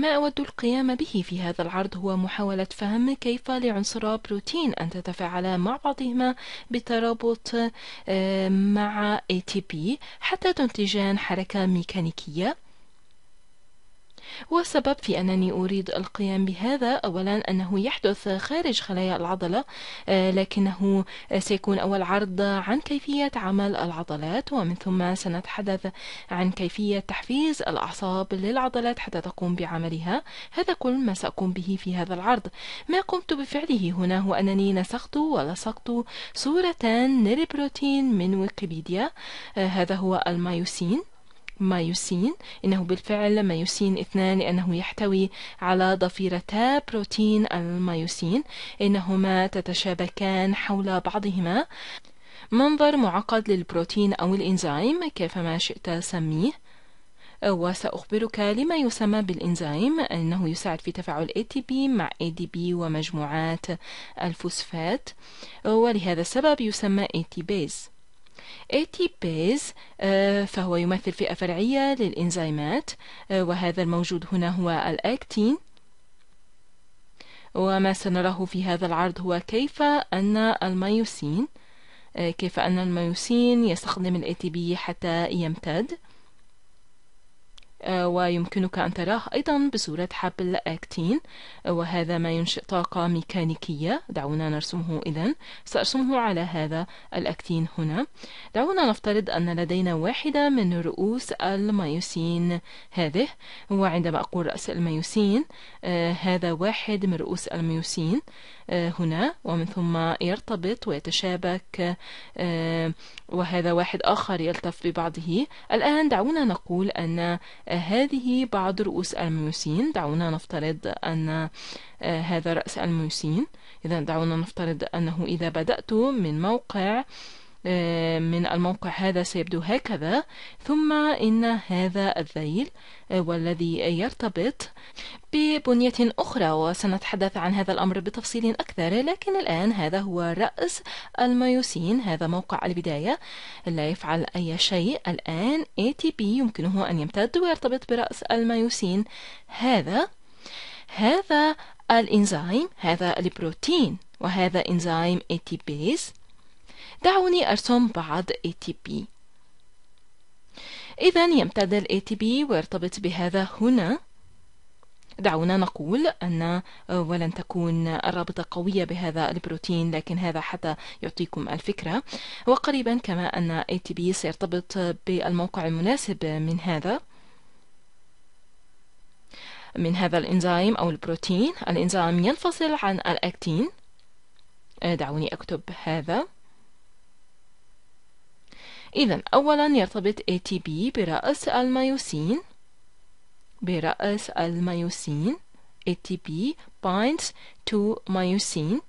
ما أود القيام به في هذا العرض هو محاولة فهم كيف لعنصر بروتين أن تتفاعلا مع بعضهما بترابط آه، مع ATP حتى تنتجان حركة ميكانيكية والسبب في أنني أريد القيام بهذا أولا أنه يحدث خارج خلايا العضلة آه، لكنه سيكون أول عرض عن كيفية عمل العضلات ومن ثم سنتحدث عن كيفية تحفيز الأعصاب للعضلات حتى تقوم بعملها هذا كل ما سأقوم به في هذا العرض ما قمت بفعله هنا هو أنني نسخت ولصقت صورتان للبروتين من ويكيبيديا آه، هذا هو المايوسين مايوسين إنه بالفعل مايوسين اثنان لأنه يحتوي على ضفيرتا بروتين المايوسين إنهما تتشابكان حول بعضهما منظر معقد للبروتين أو الإنزيم كيفما شئت سميه وسأخبرك لما يسمى بالإنزيم أنه يساعد في تفاعل ATP مع ADP ومجموعات الفوسفات ولهذا السبب يسمى ATPase بيز آه، فهو يمثل فئة فرعية للإنزيمات آه، وهذا الموجود هنا هو الأكتين وما سنراه في هذا العرض هو كيف أن الميوسين آه، كيف أن الميوسين يستخدم ال ATP حتى يمتد آه، ويمكنك أن تراه أيضا بصورة حبل أكتين آه، وهذا ما ينشئ طاقة ميكانيكية دعونا نرسمه إذا سأرسمه على هذا الأكتين هنا دعونا نفترض أن لدينا واحدة من رؤوس الميوسين هذه وعندما أقول رأس الميوسين آه، هذا واحد من رؤوس الميوسين آه، هنا ومن ثم يرتبط ويتشابك آه، وهذا واحد آخر يلتف ببعضه الآن دعونا نقول أن آه، هذه بعض رؤوس الميوسين دعونا نفترض أن هذا رأس الميوسين إذا دعونا نفترض أنه إذا بدأت من موقع آه، من الموقع هذا سيبدو هكذا ثم إن هذا الذيل آه، والذي يرتبط ببنية أخرى وسنتحدث عن هذا الأمر بتفصيل أكثر لكن الآن هذا هو رأس الميوسين هذا موقع البداية لا يفعل أي شيء الآن ATP يمكنه أن يمتد ويرتبط برأس الميوسين هذا هذا الإنزيم هذا البروتين وهذا إنزيم ATPase دعوني أرسم بعض ATP إذا يمتد الـ ATP ويرتبط بهذا هنا دعونا نقول أن ولن تكون الرابطة قوية بهذا البروتين لكن هذا حتى يعطيكم الفكرة وقريبا كما أن ATP سيرتبط بالموقع المناسب من هذا من هذا الإنزيم أو البروتين الإنزيم ينفصل عن الأكتين دعوني أكتب هذا إذا أولا يرتبط ATP برأس الميوسين برأس الميوسين ATP binds to myosin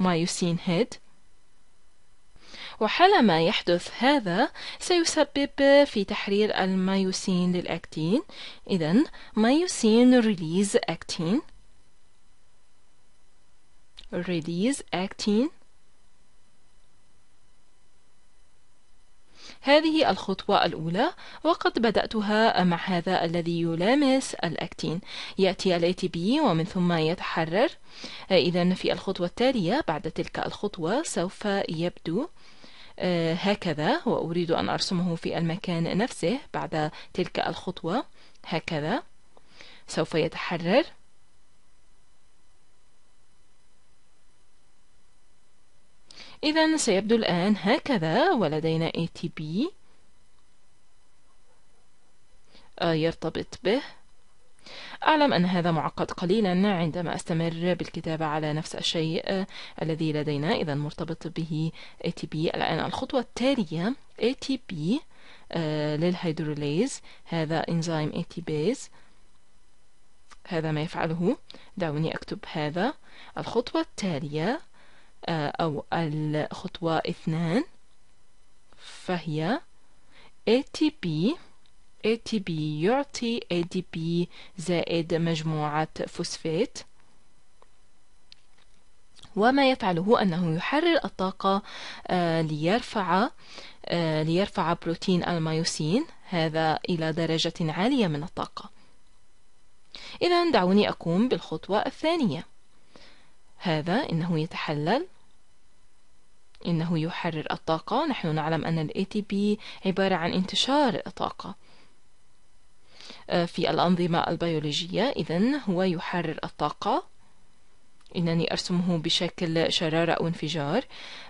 myosin head وحالما يحدث هذا سيسبب في تحرير الميوسين للأكتين إذا ميوسين release أكتين ريليز أكتين هذه الخطوة الأولى وقد بدأتها مع هذا الذي يلامس الأكتين يأتي الـ ATP ومن ثم يتحرر إذا في الخطوة التالية بعد تلك الخطوة سوف يبدو آه، هكذا وأريد أن أرسمه في المكان نفسه بعد تلك الخطوة هكذا سوف يتحرر إذا سيبدو الآن هكذا ولدينا ATP آه، يرتبط به أعلم أن هذا معقد قليلا عندما أستمر بالكتابة على نفس الشيء آه، الذي لدينا إذا مرتبط به ATP الآن الخطوة التالية ATP آه، للهيدروليز هذا إنزيم ATPase هذا ما يفعله دعوني أكتب هذا الخطوة التالية آه، أو الخطوة اثنان فهي ATP ATP يعطي ADP زائد مجموعة فوسفات وما يفعله أنه يحرر الطاقة آه، ليرفع آه، ليرفع بروتين الميوسين هذا إلى درجة عالية من الطاقة إذا دعوني أقوم بالخطوة الثانية هذا إنه يتحلل إنه يحرر الطاقة نحن نعلم أن الـ ATP عبارة عن انتشار الطاقة آه، في الأنظمة البيولوجية إذن هو يحرر الطاقة أنني أرسمه بشكل شرارة أو انفجار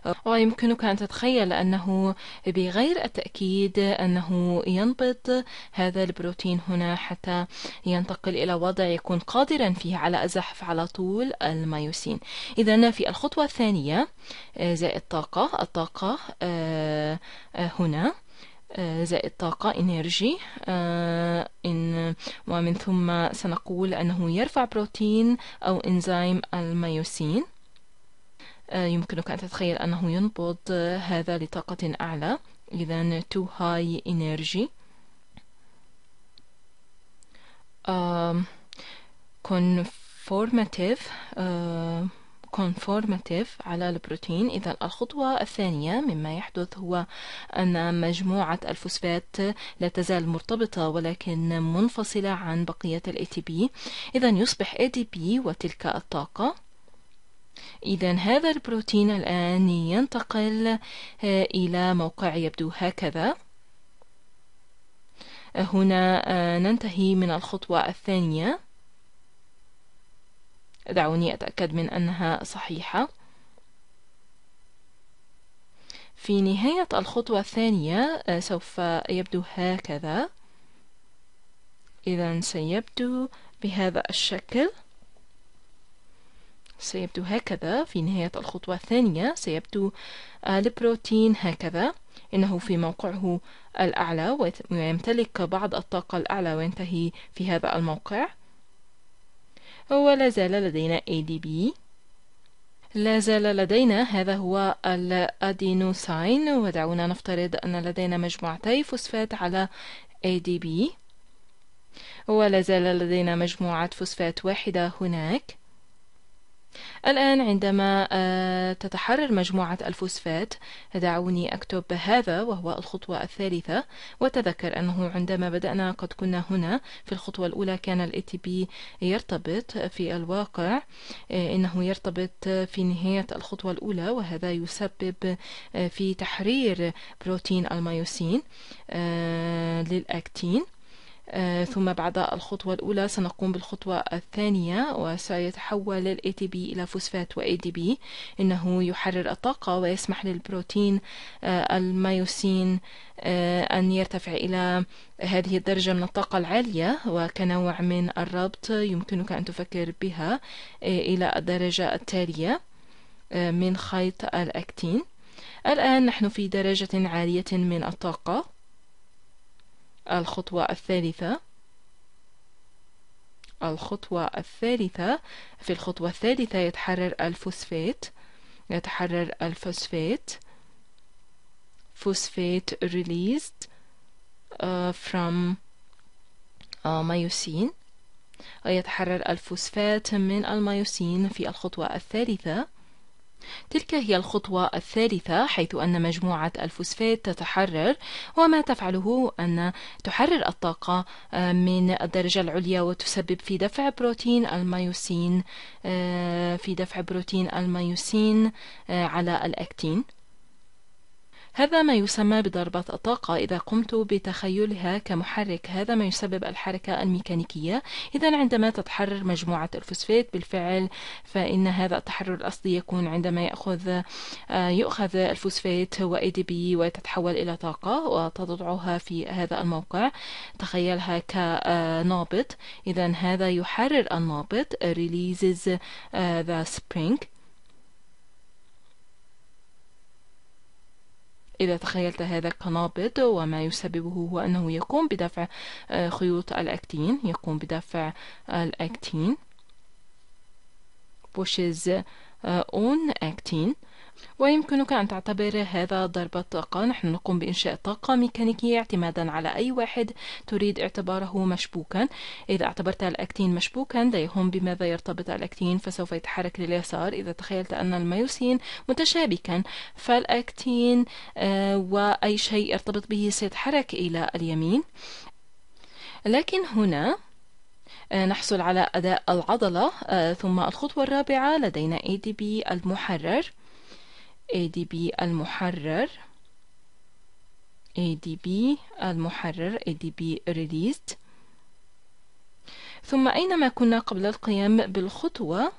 آه، ويمكنك أن تتخيل أنه بغير التأكيد أنه ينبض هذا البروتين هنا حتى ينتقل إلى وضع يكون قادرا فيه على الزحف على طول الميوسين إذا في الخطوة الثانية آه، زائد طاقة الطاقة آه، هنا آه، زائد طاقة energy آه، إن ومن ثم سنقول أنه يرفع بروتين أو إنزيم الميوسين آه، يمكنك أن تتخيل أنه ينبض هذا لطاقة أعلى إذا too high energy conformative conformative على البروتين إذا الخطوة الثانية مما يحدث هو أن مجموعة الفوسفات لا تزال مرتبطة ولكن منفصلة عن بقية ال ATP إذا يصبح ATP وتلك الطاقة إذا هذا البروتين الآن ينتقل إلى موقع يبدو هكذا هنا آه، ننتهي من الخطوة الثانية دعوني أتأكد من أنها صحيحة في نهاية الخطوة الثانية آه، سوف يبدو هكذا إذا سيبدو بهذا الشكل سيبدو هكذا في نهاية الخطوة الثانية سيبدو آه، البروتين هكذا إنه في موقعه الأعلى ويمتلك بعض الطاقة الأعلى وينتهي في هذا الموقع ولا زال لدينا ADB لا زال لدينا هذا هو الأدينوسين ودعونا نفترض أن لدينا مجموعتي فوسفات على ADB ولا زال لدينا مجموعة فوسفات واحدة هناك الآن عندما آه، تتحرر مجموعة الفوسفات دعوني أكتب هذا وهو الخطوة الثالثة وتذكر أنه عندما بدأنا قد كنا هنا في الخطوة الأولى كان الـ ATP يرتبط في الواقع آه، إنه يرتبط في نهاية الخطوة الأولى وهذا يسبب آه، في تحرير بروتين الميوسين للأكتين آه، ثم بعد الخطوة الأولى سنقوم بالخطوة الثانية وسيتحول الـ ATP إلى فوسفات و ADP إنه يحرر الطاقة ويسمح للبروتين آه، الميوسين آه، أن يرتفع إلى هذه الدرجة من الطاقة العالية وكنوع من الربط يمكنك أن تفكر بها إلى الدرجة التالية من خيط الأكتين الآن نحن في درجة عالية من الطاقة الخطوة الثالثة الخطوة الثالثة في الخطوة الثالثة يتحرر الفوسفات يتحرر الفوسفات فوسفات released uh, from uh, مايوسين يتحرر الفوسفات من المايوسين في الخطوة الثالثة تلك هي الخطوة الثالثة حيث أن مجموعة الفوسفات تتحرر وما تفعله أن تحرر الطاقة آه، من الدرجة العليا وتسبب في دفع بروتين الميوسين آه، في دفع بروتين الميوسين آه، على الأكتين هذا ما يسمى بضربة الطاقة إذا قمت بتخيلها كمحرك هذا ما يسبب الحركة الميكانيكية إذا عندما تتحرر مجموعة الفوسفات بالفعل فإن هذا التحرر الأصلي يكون عندما يأخذ آه، يؤخذ الفوسفات هو ADP وتتحول إلى طاقة وتضعها في هذا الموقع تخيلها كنابض آه، إذا هذا يحرر النابض releases آه، the spring إذا تخيلت هذا كنابض وما يسببه هو أنه يقوم بدفع آه، خيوط الأكتين يقوم بدفع الأكتين pushes on actin ويمكنك أن تعتبر هذا ضربة طاقة نحن نقوم بإنشاء طاقة ميكانيكية اعتمادا على أي واحد تريد اعتباره مشبوكا إذا اعتبرت الأكتين مشبوكا لا يهم بماذا يرتبط الأكتين فسوف يتحرك لليسار إذا تخيلت أن الميوسين متشابكا فالأكتين آه، وأي شيء يرتبط به سيتحرك إلى اليمين لكن هنا آه، نحصل على أداء العضلة آه، ثم الخطوة الرابعة لدينا ADB المحرر ADB المحرر ADB المحرر ADB released ثم أينما كنا قبل القيام بالخطوة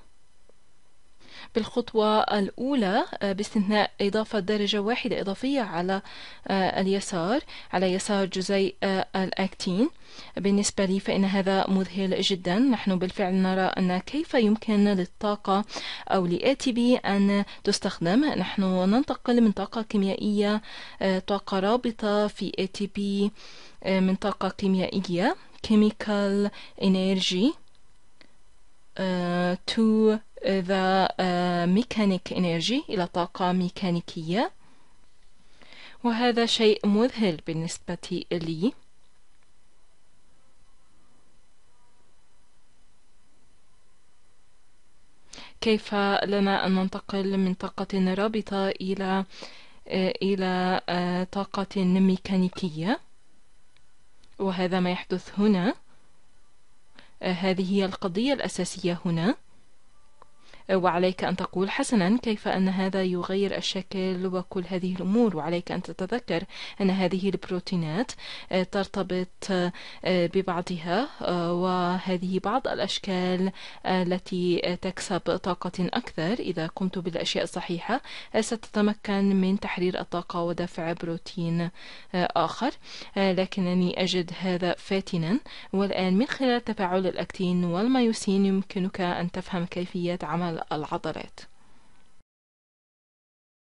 بالخطوة الأولى آه، باستثناء إضافة درجة واحدة إضافية على آه، اليسار على يسار جزيء آه، الأكتين بالنسبة لي فإن هذا مذهل جدا نحن بالفعل نرى أن كيف يمكن للطاقة أو بي أن تستخدم نحن ننتقل من طاقة كيميائية طاقة رابطة في ATP من طاقة كيميائية chemical energy to ذا ميكانيك انرجي الى طاقة ميكانيكية وهذا شيء مذهل بالنسبة لي كيف لنا أن ننتقل من طاقة رابطة إلى آه، إلى آه، طاقة ميكانيكية وهذا ما يحدث هنا آه، هذه هي القضية الأساسية هنا وعليك أن تقول حسنا كيف أن هذا يغير الشكل وكل هذه الأمور وعليك أن تتذكر أن هذه البروتينات آه، ترتبط آه، ببعضها آه، وهذه بعض الأشكال التي تكسب طاقة أكثر إذا قمت بالأشياء الصحيحة ستتمكن من تحرير الطاقة ودفع بروتين آخر لكنني أجد هذا فاتنا والآن من خلال تفاعل الأكتين والمايوسين يمكنك أن تفهم كيفية عمل العضلات